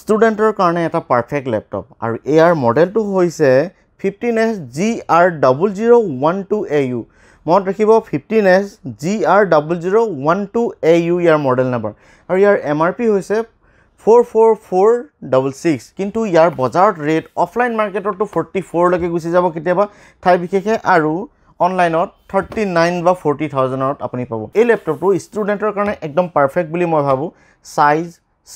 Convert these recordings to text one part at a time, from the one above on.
ষ্টুডেণ্টৰ কাৰণে এটা পাৰ্ফেক্ট লেপটপ আৰু ইয়াৰ মডেলটো হৈছে fifteen S G R double zero' one two A U মনত ৰাখিব fifteen S G R double zero' one two A U ইয়াৰ মডেল নাম্বাৰ আৰু ইয়াৰ এম আৰ পি হৈছে four four four double six কিন্তু ইয়াৰ বজাৰত ৰেট অফলাইন মাৰ্কেটতো ফৰ্টি ফ'ৰলৈকে গুচি যাব কেতিয়াবা ঠাই বিশেষে আৰু অনলাইনত থাৰ্টি নাইন বা ফৰ্টি থাউজেণ্ডত আপুনি পাব এই লেপটপটো ষ্টুডেণ্টৰ কাৰণে একদম পাৰ্ফেক্ট বুলি মই ভাবোঁ চাইজ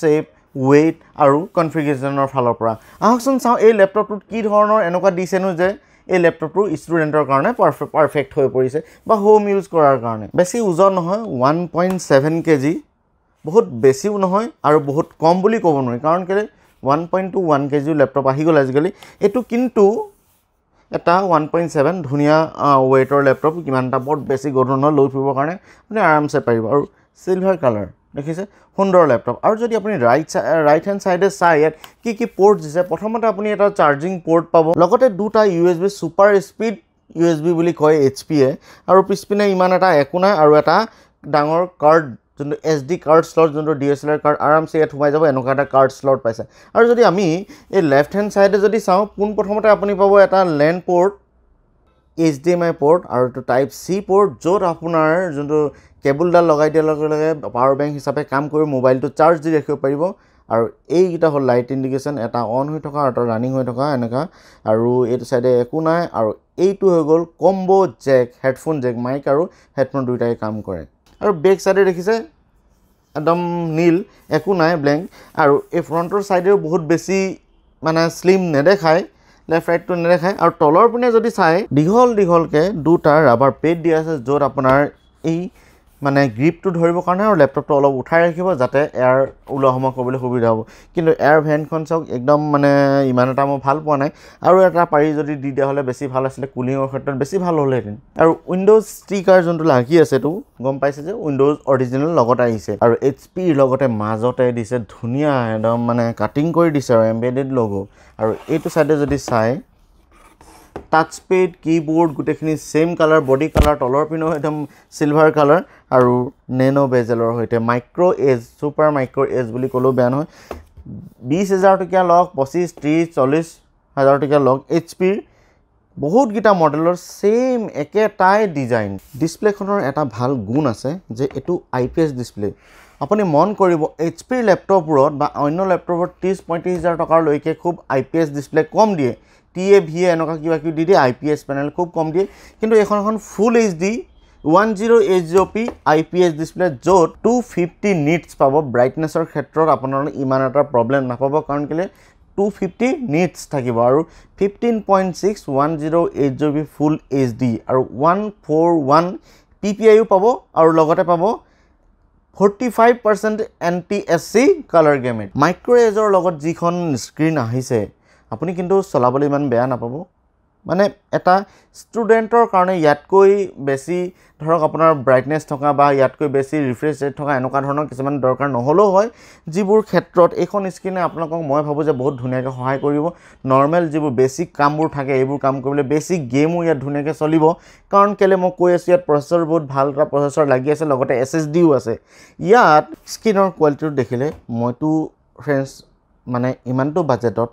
শ্বেপ ৱেইট আৰু কনফিগেশ্যনৰ ফালৰ পৰা আহকচোন চাওঁ এই লেপটপটোত কি ধৰণৰ এনেকুৱা দিছেনো যে এই লেপটপটো ষ্টুডেণ্টৰ কাৰণে পাৰফে পাৰফেক্ট হৈ পৰিছে বা হোম ইউজ কৰাৰ কাৰণে বেছি ওজন নহয় one point seven K G বহুত বেছিও নহয় আৰু বহুত কম বুলি ক'ব নোৱাৰি কাৰণ কেলৈ one point two one K জিও লেপটপ আহি গ'ল আজিকালি এইটো কিন্তু এটা ওৱান পইণ্ট ছেভেন ধুনীয়া ৱেইটৰ লেপটপ কিমান এটা বৰ বেছি গধুৰ নহয় লৈ ফুৰিবৰ কাৰণে আপুনি আৰামছে পাৰিব আৰু চিলভাৰ কালাৰ দেখিছে সুন্দৰ লেপটপ আৰু যদি আপুনি ৰাইট চাই ৰাইট হেণ্ড চাইডে চাই ইয়াত কি কি পৰ্ট দিছে প্ৰথমতে আপুনি এটা চাৰ্জিং পৰ্ট পাব লগতে দুটা U S B super speed U S B বুলি কয় এইচ পিয়ে আৰু পিছপিনে ইমান এটা একো নাই আৰু এটা ডাঙৰ কাৰ্ড যোনটো এছ ডি কাৰ্ড শ্লট যোনটো D S L R card আৰামছে ইয়াত সোমাই যাব এনেকুৱা এটা কাৰ্ড শ্লট পাইছে আৰু যদি আমি এই লেফ্ট হেণ্ড চাইডে যদি চাওঁ পোনপ্ৰথমতে আপুনি পাব এটা LAN port H D M I port আৰু এইটো টাইপ চি পৰ্ট য'ত আপোনাৰ যোনটো কেবুলডাল লগাই দিয়াৰ লগে লগে পাৱাৰ বেংক হিচাপে কাম কৰি মোবাইলটো চাৰ্জ দি ৰাখিব পাৰিব আৰু এইকেইটা হ'ল লাইট ইণ্ডিকেশ্যন এটা অন হৈ থকা আৰু এটা ৰানিং হৈ থকা এনেকুৱা আৰু এইটো চাইডে একো নাই আৰু এইটো হৈ গ'ল combo' jack headphone jack mic আৰু হেডফোন দুয়োটাই কাম কৰে আৰু বেক চাইডে দেখিছে একদম নীল একো নাই ব্লেংক আৰু এই ফ্ৰণ্টৰ ছাইডেও বহুত বেছি মানে শ্লিম নেদেখায় লেফ্ট ৰাইটটো নেদেখায় আৰু তলৰ পিনে যদি চায় দীঘল দীঘলকৈ দুটা ৰাবাৰ পেড দিয়া আছে য'ত আপোনাৰ এই মানে গ্ৰিপটো ধৰিবৰ কাৰণে আৰু লেপটপটো অলপ উঠাই ৰাখিব যাতে এয়াৰ ওলোৱা সোমোৱা কৰিবলৈ সুবিধা হ'ব কিন্তু এয়াৰ ভেনখন চাওক একদম মানে ইমান এটা মই ভাল পোৱা নাই আৰু এটা পাৰি যদি দি দিয়া হ'লে বেছি ভাল আছিলে কুলিঙৰ ক্ষেত্ৰত বেছি ভাল হ'লহেঁতেন আৰু উইণ্ড'জ ষ্টিকাৰ যোনটো লাগি আছে এইটো গম পাইছে যে উইণ্ড'জ অৰিজিনেল লগতে আহিছে আৰু এইচ পিৰ লগতে মাজতে দিছে ধুনীয়া একদম মানে কাটিং কৰি দিছে আৰু এম্বেডেড লগো আৰু এইটো ছাইডে যদি চাই টাচপেড কীবোর্ড গোটেখিনি সেম কালার বডি কালার তলর পিনও একদম সিলভার কালার আর নেনো বেজেলর সহ micro edge super micro edge বলে কলেও বেয়া নয় বিশ হাজার টকা লোক পঁচিশ ত্রিশ চল্লিশ হাজার টকা লোক এইচপির বহুতকিটা মডেলের সেম একটাই ডিজাইন ডিসপ্লে এটা ভাল গুণ আছে যে এটু আইপিএস ডিসপ্লে আপনি মন করব এইচপির ল্যাপটপর বা অন্য ল্যাপটপর ত্রিশ পঁয়ত্রিশ হাজার টাকার খুব আইপিএস ডিসপ্লে কম দিয়ে টি এ ভি এনেকুৱা কিবা কিবি দি দিয়ে আই পি এছ পেনেল খুব কম দিয়ে কিন্তু এইখন এখন full H D one zero' H zero' P I P S display য'ত টু ফিফটি নিটছ পাব ব্ৰাইটনেছৰ ক্ষেত্ৰত আপোনালোকে ইমান এটা প্ৰব্লেম নাপাব কাৰণ কেলৈ টু ফিফটি নিটছ থাকিব আৰু fifteen point six one zero' eight zero' P full H D আৰু one four one P P আইও পাব আৰু লগতে পাব forty five percent N T S C colour gamut micro এজৰ লগত যিখন স্ক্ৰীণ আহিছে আপুনি কিন্তু চলাবলৈ ইমান বেয়া নাপাব মানে এটা ষ্টুডেণ্টৰ কাৰণে ইয়াতকৈ বেছি ধৰক আপোনাৰ ব্ৰাইটনেছ থকা বা ইয়াতকৈ বেছি ৰিফ্ৰেছ ৰেট থকা এনেকুৱা ধৰণৰ কিছুমান দৰকাৰ নহ'লেও হয় যিবোৰ ক্ষেত্ৰত এইখন স্ক্ৰীণে আপোনালোকক মই ভাবোঁ যে বহুত ধুনীয়াকৈ সহায় কৰিব নৰ্মেল যিবোৰ বেছিক কামবোৰ থাকে এইবোৰ কাম কৰিবলৈ বেছিক গেমো ইয়াত ধুনীয়াকৈ চলিব কাৰণ কেলৈ মই কৈ আছোঁ ইয়াত প্ৰচেছৰ বহুত ভাল এটা প্ৰচেছৰ লাগি আছে লগতে এছ এছ ডিও আছে ইয়াত স্ক্ৰীণৰ কোৱালিটিটো দেখিলে মইতো ফ্ৰেণ্ডছ মানে ইমানটো বাজেটত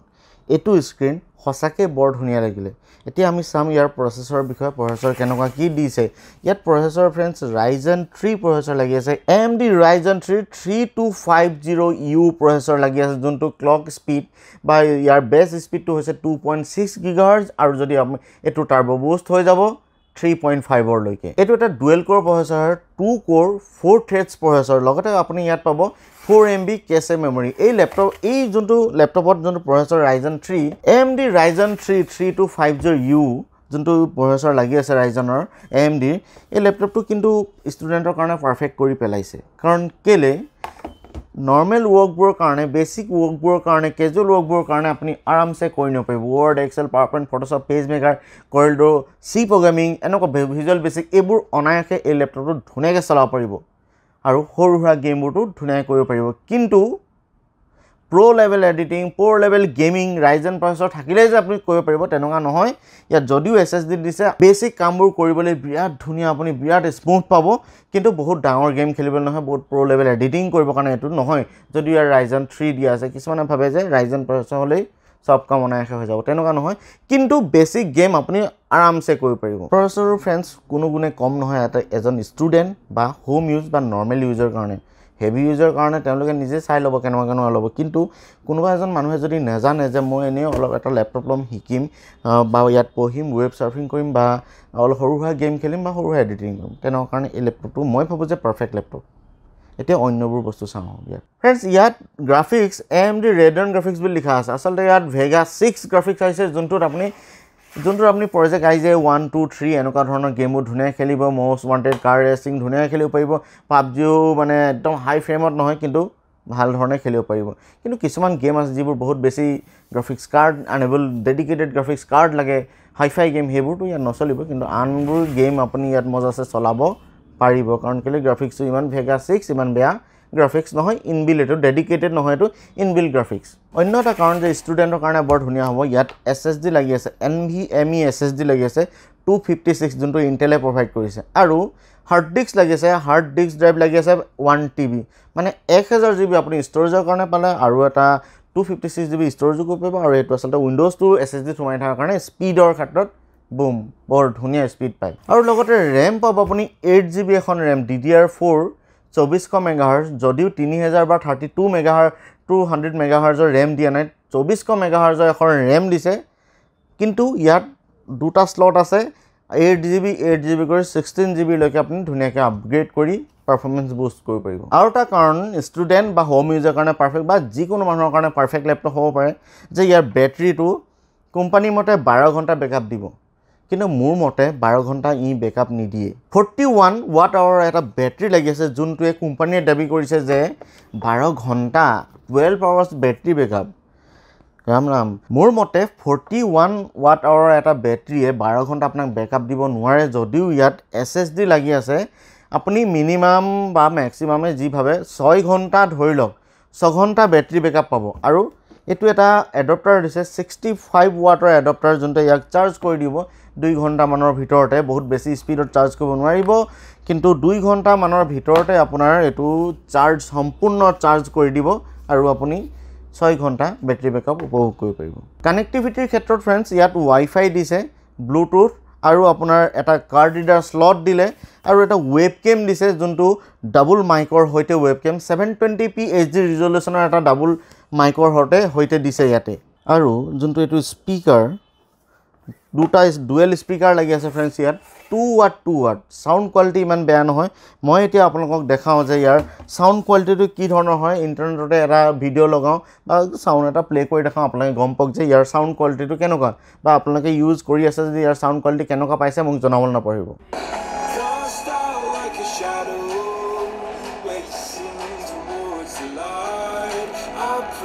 এইটো স্ক্ৰীণ সঁচাকৈ বৰ ধুনীয়া লাগিলে এতিয়া আমি চাম ইয়াৰ প্ৰচেছৰ বিষয়ে প্ৰচেছৰ কেনেকুৱা কি দিছে ইয়াত processor friends Ryzen three processor লাগি আছে M D Ryzen three three two five zero' U processor লাগি আছে যোনটো ক্লক স্পীড বা ইয়াৰ বেষ্ট স্পীডটো হৈছে টু পইণ্ট ছিক্স গিগাৰ্জ আৰু যদি আমি এইটো টাৰ্বো বুষ্ট হৈ যাব থ্ৰী পইণ্ট ফাইভৰলৈকে এইটো এটা dual core processor two core four threads processor লগতে আপুনি ইয়াত পাব ফ'ৰ এম বি কেছ এ মেমৰি এই লেপটপ এই যোনটো লেপটপত যোনটো processor Ryzen three M D Ryzen three three two five zero' U যোনটো প্ৰচেচৰ লাগি আছে ৰাইজনৰ এম ডিৰ এই লেপটপটো কিন্তু ষ্টুডেণ্টৰ কাৰণে পাৰফেক্ট কৰি পেলাইছে কাৰণ কেলৈ নৰ্মেল ৱৰ্কবোৰৰ কাৰণে বেচিক ৱৰ্কবোৰৰ কাৰণে কেজুৱেল ৱৰ্কবোৰৰ কাৰণে আপুনি আৰামছে কৰি নাপাৰিব Word Excel PowerPoint Photoshop PageMaker কৰিলড' চি প্ৰগ্ৰেমিং এনেকুৱা ভিজুৱেল বেচিক এইবোৰ অনায়াসে এই লেপটপটোত ধুনীয়াকৈ চলাব পাৰিব আৰু সৰু সুৰা গেমবোৰটো ধুনীয়াকৈ কৰিব পাৰিব কিন্তু pro' level editing pro' level gaming Ryzen processor থাকিলে যে আপুনি কৰিব পাৰিব তেনেকুৱা নহয় ইয়াত যদিও এছ এছ ডি দিছে বেছিক কামবোৰ কৰিবলৈ বিৰাট ধুনীয়া আপুনি বিৰাট স্মুথ পাব কিন্তু বহুত ডাঙৰ গেম খেলিবলৈ নহয় বহুত প্ৰ' লেভেল এডিটিং কৰিবৰ কাৰণে এইটো নহয় যদিও ইয়াৰ ৰাইজেন থ্ৰী দিয়া আছে কিছুমানে ভাবে যে ৰাইজেন প্ৰচেছৰ হ'লেই চব কাম অনায়াসে হৈ যাব তেনেকুৱা নহয় কিন্তু বেছিক গেম আপুনি আৰামছে কৰিব পাৰিব প্ৰচেছৰো ফ্ৰেণ্ডছ কোনো কোনে কম নহয় এটা এজন ষ্টুডেণ্ট বা হোম ইউজ বা নৰ্মেল ইউজৰ কাৰণে হেভি ইউজৰ কাৰণে তেওঁলোকে নিজে চাই ল'ব কেনেকুৱা কেনেকুৱা ল'ব কিন্তু কোনোবা এজন মানুহে যদি নাজানে যে মই এনেই অলপ এটা লেপটপ ল'ম শিকিম বা ইয়াত পঢ়িম ৱেব ছাৰ্ফিং কৰিম বা অলপ সৰু সুৰা গেম খেলিম বা সৰু সুৰা এডিটিং কৰিম তেনেকুৱা কাৰণে এই লেপটপটো মই ভাবোঁ যে পাৰফেক্ট লেপটপ এতিয়া অন্যবোৰ বস্তু চাওঁ ইয়াত ফ্ৰেণ্ডছ ইয়াত graphics A M D Radeon graphics বুলি লিখা আছে আচলতে ইয়াত ভেগা ছিক্স গ্ৰাফিক্স আহিছে যোনটোত আপুনি যোনটো আপুনি প্ৰজেক্ট আহি যে ওৱান টু থ্ৰী এনেকুৱা ধৰণৰ গেমবোৰ ধুনীয়া খেলিব মষ্ট ৱান্টেড কাৰ ৰেচিং ধুনীয়াকৈ খেলিব পাৰিব পাবজিও মানে একদম হাই ফ্ৰেমত নহয় কিন্তু ভাল ধৰণে খেলিব পাৰিব কিন্তু কিছুমান গেম আছে যিবোৰ বহুত বেছি graphics card enable dedicated graphics card লাগে হাইফাই গেম সেইবোৰতো ইয়াত নচলিব কিন্তু আনবোৰ গেম আপুনি ইয়াত মজা আছে চলাব পাৰিব কাৰণ কেলৈ গ্ৰাফিক্সটো ইমান ভেগা ছিক্স ইমান বেয়া গ্ৰাফিক্স নহয় ইনবিল এইটো ডেডিকেটেড নহয় এইটো ইনবিল গ্ৰাফিক্স অন্য এটা কাৰণ যে ষ্টুডেণ্টৰ কাৰণে বৰ ধুনীয়া হ'ব ইয়াত এছ এছ ডি লাগি আছে N V M E S S D লাগি আছে টু ফিফটি ছিক্স যোনটো ইণ্টেলে প্ৰভাইড কৰিছে আৰু হাৰ্ড ডিস্ক লাগি আছে হাৰ্ড ডিস্ক ড্ৰাইভ লাগি আছে ওৱান টি বি মানে এক হেজাৰ জি বি আপুনি ষ্ট'ৰেজৰ কাৰণে পালে আৰু এটা two fifty six G B ষ্ট'ৰেজো কৰিব পাৰিব আৰু এইটো আচলতে উইণ্ড'জটো এছ এছ ডি সোমাই থকাৰ কাৰণে স্পীডৰ ক্ষেত্ৰত বুম বৰ ধুনীয়া স্পীড পায় আৰু লগতে ৰেম পাব আপুনি এইট জি বি এখন RAM D D R four চৌবিছশ মেগাহাৰ্জ যদিও তিনি হেজাৰ বা thirty two megahertz two hundred মেগাহাৰ্জৰ ৰেম দিয়া নাই চৌবিছশ মেগাহাৰ্জৰ এখন ৰেম দিছে কিন্তু ইয়াত দুটা শ্লট আছে eight G B eight G B কৰি ছিক্সটিন জি বিলৈকে আপুনি ধুনীয়াকৈ আপগ্ৰেড কৰি পাৰফৰ্মেঞ্চ বুষ্ট কৰিব পাৰিব আৰু এটা কাৰণ ষ্টুডেণ্ট বা হোম ইউজাৰ কাৰণে পাৰফেক্ট বা যিকোনো মানুহৰ কাৰণে পাৰফেক্ট লেপটপ হ'ব পাৰে যে ইয়াৰ বেটেৰীটো কোম্পানীৰ মতে বাৰ ঘণ্টা বেকআপ দিব কিন্তু মোৰ মতে বাৰ ঘণ্টা ই বেকআপ নিদিয়ে ফৰ্টি ওৱান ৱাট আৱাৰৰ এটা বেটেৰী লাগি আছে যোনটোৱে কোম্পানীয়ে দাবী কৰিছে যে বাৰ ঘণ্টা টুৱেল্ভ আৱাৰ্ছ বেটেৰী বেকআপ ৰাম ৰাম মোৰ মতে ফৰ্টি ওৱান ৱাট আৱাৰৰ এটা বেটেৰীয়ে বাৰ ঘণ্টা আপোনাক বেকআপ দিব নোৱাৰে যদিও ইয়াত এছ এছ ডি লাগি আছে আপুনি মিনিমাম বা মেক্সিমামে যিভাৱে ছয় ঘণ্টা ধৰি লওক ছঘণ্টা বেটেৰী বেকআপ পাব আৰু এইটো এটা এডপ্টাৰ দিছে ছিক্সটি ফাইভ ৱাটৰ এডপ্টাৰ যোনটোৱে ইয়াক চাৰ্জ কৰি দিব দুই ঘণ্টামানৰ ভিতৰতে বহুত বেছি স্পীডত চাৰ্জ কৰিব নোৱাৰিব কিন্তু দুই ঘণ্টামানৰ ভিতৰতে আপোনাৰ এইটো চাৰ্জ সম্পূৰ্ণ চাৰ্জ কৰি দিব আৰু আপুনি ছয় ঘণ্টা বেটেৰী বেকআপ উপভোগ কৰিব পাৰিব কানেক্টিভিটিৰ ক্ষেত্ৰত ফ্ৰেণ্ডছ ইয়াত ৱাইফাই দিছে ব্লুটুথ আৰু আপোনাৰ এটা কাৰ্ড ৰিডাৰ শ্লট দিলে আৰু এটা ৱেব কেম দিছে যোনটো ডাবল মাইকৰ সৈতে webcam seven twenty P H D ৰিজলিউশ্যনৰ এটা ডাবল মাইকৰ হতে সৈতে দিছে ইয়াতে আৰু যোনটো এইটো স্পীকাৰ দুটা ডুৱেল স্পীকাৰ লাগি আছে ফ্ৰেণ্ডছ ইয়াত two watt two watt sound quality ইমান বেয়া নহয় মই এতিয়া আপোনালোকক দেখাওঁ যে ইয়াৰ চাউণ্ড কোৱালিটিটো কি ধৰণৰ হয় ইণ্টাৰনেটতে এটা ভিডিঅ' লগাওঁ বা ছাউণ্ড এটা প্লে' কৰি দেখাওঁ আপোনালোকে গম পাওক যে ইয়াৰ চাউণ্ড কোৱালিটিটো কেনেকুৱা বা আপোনালোকে ইউজ কৰি আছে যদি ইয়াৰ ছাউণ্ড কোৱালিটি কেনেকুৱা পাইছে মোক জনাবলৈ নাপাহৰিব এই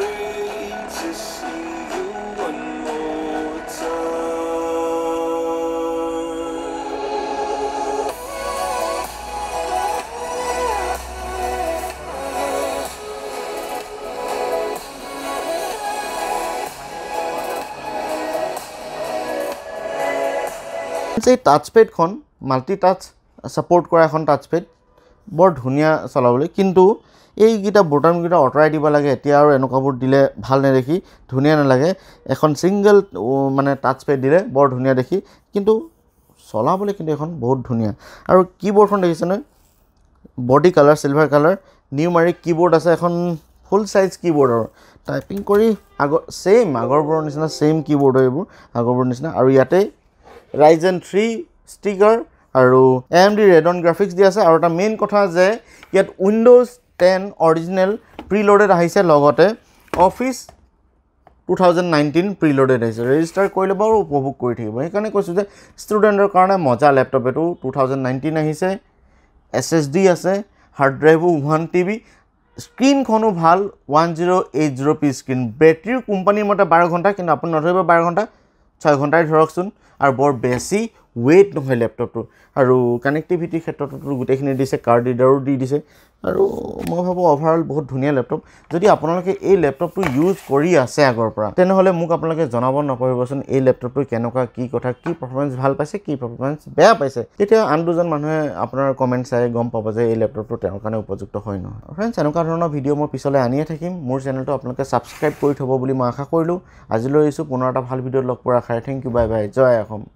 টাচপেডখন মাল্টি টাচ ছাপৰ্ট কৰা এখন টাচপেড বৰ ধুনীয়া চলাবলৈ কিন্তু এইকেইটা বুটামকেইটা আঁতৰাই দিব লাগে এতিয়া আৰু এনেকুৱাবোৰ দিলে ভাল নেদেখি ধুনীয়া নালাগে এখন ছিংগল মানে টাচপেড দিলে বৰ ধুনীয়া দেখি কিন্তু চলাবলৈ কিন্তু এখন বহুত ধুনীয়া আৰু কীবৰ্ডখন নহয় body colour silver colour numeric keyboard আছে এখন ফুল চাইজ কীবৰ্ডৰ টাইপিং কৰি আগৰ ছেইম আগৰবোৰৰ নিচিনা ছেইম কীবৰ্ড হয় এইবোৰ আগৰবোৰৰ নিচিনা আৰু ইয়াতে ৰাইজেন থ্ৰী ষ্টিকাৰ আৰু এম ডি ৰেডন গ্ৰাফিক্স দিয়া আছে আৰু এটা মেইন কথা যে ইয়াত উইণ্ড'জ টেন অৰিজিনেল প্ৰিলডেড আহিছে লগতে office two thousand nineteen preloaded আহিছে ৰেজিষ্টাৰ কৰি ল'ব আৰু উপভোগ কৰি থাকিব সেইকাৰণে কৈছোঁ যে ষ্টুডেণ্টৰ কাৰণে মজা লেপটপ এইটো টু থাউজেণ্ড নাইনটিন আহিছে এছ এছ ডি আছে হাৰ্ড ড্ৰাইভো ওৱান টি বি স্ক্ৰীণখনো ভাল one zero' eight zero' P screen বেটেৰীৰ কোম্পানীৰ মতে বাৰ ঘণ্টা কিন্তু আপুনি নধৰিব বাৰ ঘণ্টা ছয় ঘণ্টাই ধৰকচোন আৰু বৰ বেছি ৱেইট নহয় লেপটপটো আৰু কানেক্টিভিটিৰ ক্ষেত্ৰততো গোটেইখিনি দিছে কাৰ্ড ৰিডাৰো দি দিছে আৰু মই ভাবোঁ অভাৰঅল বহুত ধুনীয়া লেপটপ যদি আপোনালোকে এই লেপটপটো ইউজ কৰি আছে আগৰ পৰা তেনেহ'লে মোক আপোনালোকে জনাব নপঢ়িবচোন এই লেপটপটো কেনেকুৱা কি কথা কি পাৰফৰ্মেঞ্চ ভাল পাইছে কি পাৰফৰ্মেঞ্চ বেয়া পাইছে তেতিয়া আন দুজন মানুহে আপোনাৰ কমেণ্ট চাই গম পাব যে এই লেপটপটো তেওঁৰ কাৰণে উপযুক্ত হয় নহয় ফ্ৰেণ্ডছ এনেকুৱা ধৰণৰ ভিডিঅ' মই পিছলৈ আনিয়ে থাকিম মোৰ চেনেলটো আপোনালোকে ছাবস্ক্ৰাইব কৰি থ'ব বুলি মই আশা কৰিলোঁ আজিলৈ আহিছোঁ পুনৰ এটা ভাল ভিডিঅ'ত লগ পোৱাৰ আশাৰে থেংক ইউ বাই বাই জয় অসম